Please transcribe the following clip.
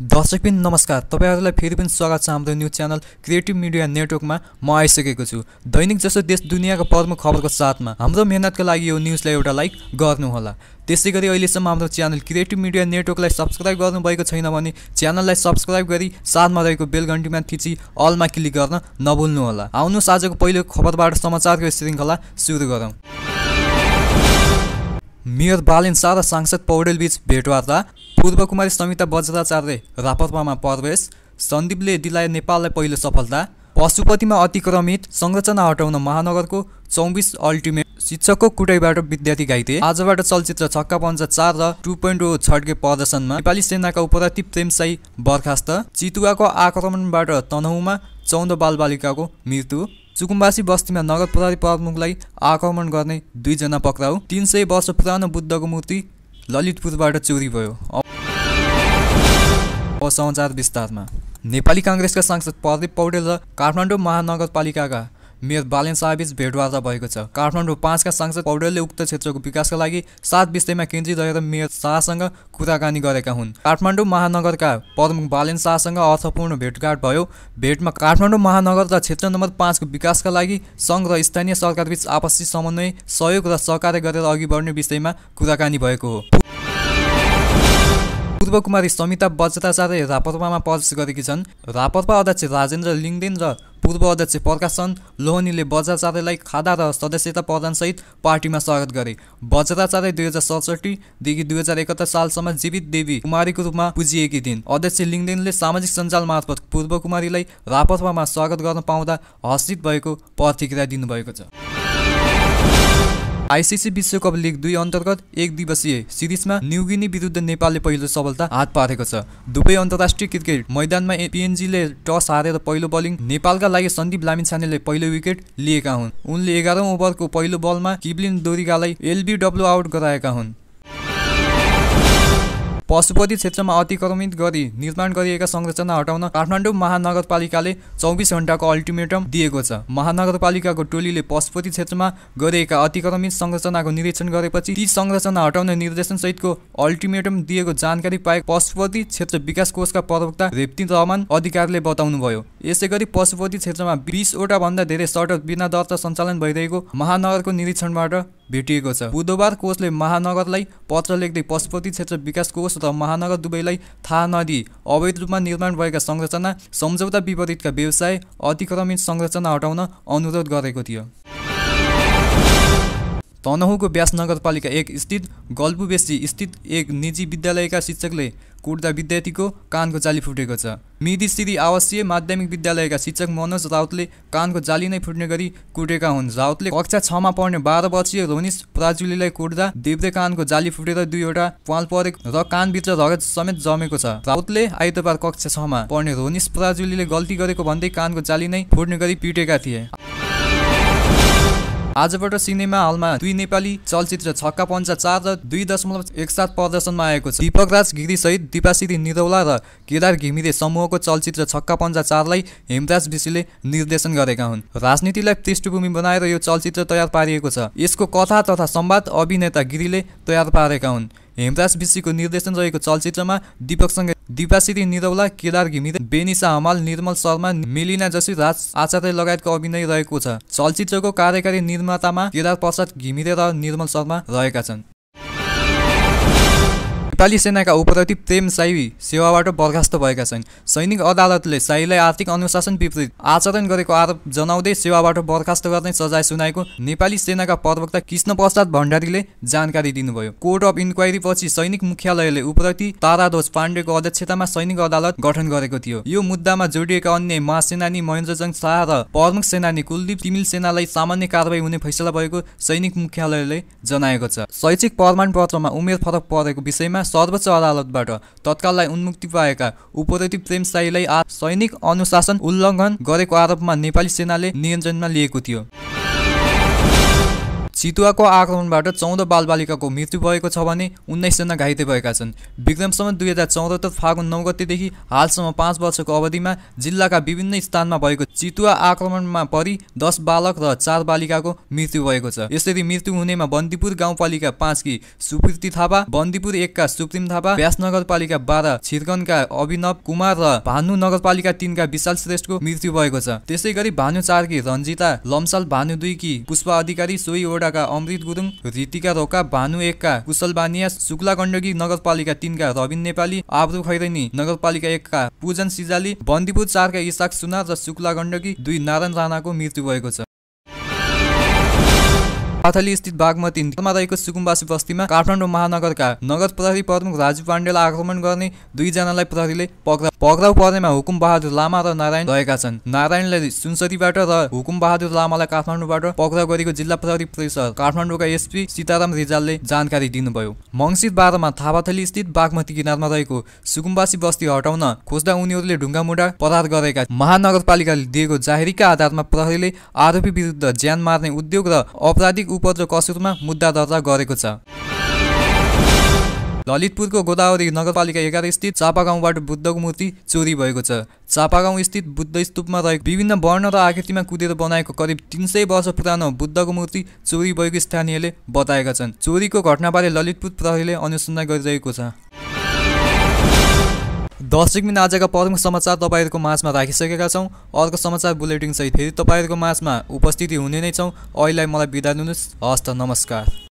दर्शक दर्शकबिन नमस्कार तपाईँहरूलाई फेरि पनि स्वागत छ हाम्रो न्युज च्यानल क्रिएटिभ मिडिया नेटवर्कमा म आइसकेको छु दैनिक जसो देश दुनियाँको प्रमुख खबरको साथमा हाम्रो मेहनतको लागि यो न्युजलाई एउटा लाइक गर्नुहोला त्यसै गरी अहिलेसम्म हाम्रो च्यानल क्रिएटिभ मिडिया नेटवर्कलाई सब्सक्राइब गर्नुभएको छैन भने च्यानललाई सब्सक्राइब गरी साथमा रहेको बेलघन्टीमा थिची अलमा क्लिक गर्न नभुल्नुहोला आउनुहोस् आजको पहिलो खबरबाट समाचारको श्रृङ्खला सुरु गरौँ मेयर शाह र सांसद पौडेलबीच भेटवार्ता पूर्वकुमारी समिता बज्राचार्य रापरपामा प्रवेश सन्दीपले दिलाए नेपाललाई पहिलो सफलता पशुपतिमा अतिक्रमित संरचना हटाउन महानगरको चौबिस अल्टिमेट शिक्षकको कुटाइबाट विद्यार्थी घाइते आजबाट चलचित्र छक्का पञ्चा चार र टु पोइन्ट ओ छड्के प्रदर्शनमा नेपाली सेनाका उपराति प्रेमसाई बर्खास्त चितुवाको आक्रमणबाट तनहुमा चौध बालबालिकाको मृत्यु सुकुम्बासी बस्तीमा नगर प्रहरी प्रमुखलाई आक्रमण गर्ने दुईजना पक्राउ तिन सय वर्ष पुरानो बुद्धको मूर्ति ललितपुरबाट चोरी भयो समाचार विस्तारमा नेपाली काङ्ग्रेसका सांसद प्रदीप पौडेल र काठमाडौँ महानगरपालिकाका मेयर बालेन शाहबीच भेटवार्ता भएको छ काठमाडौँ पाँचका सांसद पौडेलले उक्त क्षेत्रको विकासका लागि सात विषयमा केन्द्रित रहेर मेयर शाहसँग कुराकानी गरेका हुन् काठमाडौँ महानगरका प्रमुख बालेन शाहसँग अर्थपूर्ण भेटघाट भयो भेटमा काठमाडौँ महानगर र क्षेत्र नम्बर पाँचको विकासका लागि सङ्घ र स्थानीय सरकारबीच आपसी समन्वय सहयोग र सहकार्य गरेर अघि बढ्ने विषयमा कुराकानी भएको हो पूर्व कुमारी समिता बज्राचार्य रापरपामा प्रवेश गरेकी छन् रापरपा अध्यक्ष राजेन्द्र लिङदेन र पूर्व अध्यक्ष प्रकाश चन्द लोहनीले बज्राचार्यलाई खादा र सदस्यता प्रदानसहित पार्टीमा स्वागत गरे बज्राचार्य दुई हजार सडसठीदेखि दुई हजार एकहत्तर सालसम्म जीवित देवी कुमारीको रूपमा पुजिएकी दिन अध्यक्ष लिङदेनले सामाजिक सञ्जाल मार्फत पूर्व कुमारीलाई रापरपामा स्वागत गर्न पाउँदा हर्षित भएको प्रतिक्रिया दिनुभएको छ आइसिसी विश्वकप लिग दुई अन्तर्गत एक दिवसीय सिरिजमा न्युगिनी विरुद्ध नेपालले पहिलो सफलता हात पारेको छ दुवै अन्तर्राष्ट्रिय क्रिकेट मैदानमा पिएनजीले टस हारेर पहिलो बलिङ नेपालका लागि सन्दीप लामिछानेले पहिलो विकेट लिएका हुन् उनले एघारौँ ओभरको पहिलो बलमा किब्लिन दोरिगालाई एलबिडब्ल्यु आउट गराएका हुन् पशुपति क्षेत्रमा अतिक्रमित गरी निर्माण गरिएका संरचना हटाउन काठमाडौँ महानगरपालिकाले चौबिस घन्टाको अल्टिमेटम दिएको छ महानगरपालिकाको टोलीले पशुपति क्षेत्रमा गरिएका अतिक्रमित संरचनाको निरीक्षण गरेपछि ती संरचना हटाउने निर्देशन सहितको अल्टिमेटम दिएको जानकारी पाए पशुपति क्षेत्र विकास कोषका प्रवक्ता रेप्ती रहमान अधिकारले बताउनुभयो यसै गरी पशुपति क्षेत्रमा बिसवटा भन्दा धेरै सडक बिना दर्ता सञ्चालन भइरहेको महानगरको निरीक्षणबाट भेटिएको छ बुधबार कोषले महानगरलाई पत्र लेख्दै पशुपति क्षेत्र विकास कोष तथा महानगर दुवैलाई थाहा नदिई अवैध रूपमा निर्माण भएका संरचना सम्झौता विपरीतका व्यवसाय अतिक्रमित संरचना हटाउन अनुरोध गरेको थियो तनहुँको व्यास नगरपालिका एक स्थित गल्बुबेसी स्थित एक निजी विद्यालयका शिक्षकले कुट्दा विद्यार्थीको कानको जाली फुटेको छ मिधि श्री आवासीय माध्यमिक विद्यालयका शिक्षक मनोज राउतले कानको जाली नै फुट्ने गरी कुटेका हुन् राउतले कक्षा छमा पढ्ने बाह्र वर्षीय रोनिस प्राजुलीलाई कुट्दा देब्रे कानको जाली फुटेर दुईवटा पाल परेको र कानभित्र रगत समेत जमेको छ राउतले आइतबार कक्षा छमा पढ्ने रोनिस प्राजुलीले गल्ती गरेको भन्दै कानको जाली नै फुट्ने गरी पिटेका थिए आजबाट सिनेमा हलमा दुई नेपाली चलचित्र छक्का पञ्चा चार र दुई दशमलव एक सात प्रदर्शनमा आएको छ दीपक राज गिरी सहित दिपासिरी निरौला र केदार घिमिरे समूहको चलचित्र छक्का पञ्चा चारलाई हेमराज विषीले निर्देशन गरेका हुन् राजनीतिलाई पृष्ठभूमि बनाएर यो चलचित्र तयार पारिएको छ यसको कथा तथा संवाद अभिनेता गिरीले तयार पारेका हुन् हेमराज विशीको निर्देशन रहेको चलचित्रमा दीपकसँग दिपासिरी निरौला केदार घिमिरे बेनिसा हमाल निर्मल शर्मा मिलिना जसी राज आचार्य लगायतको अभिनय रहेको छ चलचित्रको कार्यकारी निर्मातामा केदार प्रसाद घिमिरे र निर्मल शर्मा रहेका छन् नेपाली सेनाका उपप्रति प्रेम साई सेवाबाट बर्खास्त भएका छन् सैनिक अदालतले साईलाई आर्थिक अनुशासन विपरीत आचरण गरेको आरोप जनाउँदै सेवाबाट बर्खास्त गर्ने सजाय सुनाएको नेपाली सेनाका प्रवक्ता कृष्ण प्रसाद भण्डारीले जानकारी दिनुभयो कोर्ट अफ इन्क्वायरी पछि सैनिक मुख्यालयले उपरौती ताराध्वज पाण्डेको अध्यक्षतामा सैनिक अदालत गठन गरेको थियो यो मुद्दामा जोडिएका अन्य महासेनानी महेन्द्रजङ शाह र प्रमुख सेनानी कुलदीप तिमिल सेनालाई सामान्य कारवाही हुने फैसला भएको सैनिक मुख्यालयले जनाएको छ शैक्षिक प्रमाणपत्रमा उमेर फरक परेको विषयमा सर्वोच्च अदालतबाट तत्काललाई उन्मुक्ति पाएका उपरेती प्रेमसाईलाई सैनिक अनुशासन उल्लङ्घन गरेको आरोपमा नेपाली सेनाले नियन्त्रणमा लिएको थियो चितुवाको आक्रमणबाट चौध बालबालिकाको मृत्यु भएको छ भने उन्नाइसजना घाइते भएका छन् विक्रमसम्म दुई हजार चौधत्तर फागुन नौ गतेदेखि हालसम्म पाँच वर्षको अवधिमा जिल्लाका विभिन्न स्थानमा भएको चितुवा आक्रमणमा परि दस बालक र चार बालिकाको मृत्यु भएको छ यसरी मृत्यु हुनेमा बन्दीपुर गाउँपालिका कि सुप्रीति थापा बन्दीपुर एकका सुप्रिम थापा व्यास नगरपालिका बाह्र छिर्कनका अभिनव कुमार र भानु नगरपालिका तिनका विशाल श्रेष्ठको मृत्यु भएको छ त्यसै गरी भानु चारकी रञ्जिता लम्साल भानु दुईकी पुष्पा अधिकारी सोही पोखराका अमृत गुरुङ ऋतिका रोका भानु एकका कुशल बानिया शुक्ला गण्डकी नगरपालिका तिनका रविन नेपाली आब्रु खैरेनी नगरपालिका एकका पूजन सिजाली बन्दीपुर चारका इसाक सुनार र शुक्ला गण्डकी दुई नारायण राणाको मृत्यु भएको छ पाथली स्थित बागमती रहेको सुकुम्बासी बस्तीमा काठमाडौँ महानगरका नगर प्रहरी प्रमुख राजु पाण्डेलाई आक्रमण गर्ने दुईजनालाई प्रहरीले पक्राउ पक्राउ पर्नेमा हुकुम बहादुर लामा र नारायण रहेका छन् नारायणलाई सुनसरीबाट र हुकुम बहादुर लामालाई काठमाडौँबाट पक्राउ गरेको जिल्ला प्रहरी परिसर काठमाडौँका एसपी सीताराम रिजालले जानकारी दिनुभयो मङ्सिर बाह्रमा थापाथली स्थित बागमती किनारमा रहेको सुकुम्बासी बस्ती हटाउन खोज्दा उनीहरूले ढुङ्गामुढा परार गरेका महानगरपालिकाले दिएको जाहेरीका आधारमा प्रहरीले आरोपी विरुद्ध ज्यान मार्ने उद्योग र अपराधिक उपद्रो कसुरमा मुद्दा दर्ता गरेको छ ललितपुरको गोदावरी नगरपालिका एघार स्थित चापा गाउँबाट बुद्धको मूर्ति चोरी भएको छ चापागाउँ स्थित बुद्ध स्तूपमा रहेको विभिन्न वर्ण र आकृतिमा कुदेर बनाएको करिब तिन सय वर्ष पुरानो बुद्धको मूर्ति चोरी भएको स्थानीयले बताएका छन् चोरीको घटनाबारे ललितपुर प्रहरीले अनुसन्धान गरिरहेको छ दर्शक मिन आजका प्रमुख समाचार तपाईँहरूको माझमा राखिसकेका छौँ अर्को समाचार बुलेटिनसहित फेरि तपाईँहरूको माझमा उपस्थिति हुने नै छौँ अहिले मलाई बिदा दिनुहोस् हस्त नमस्कार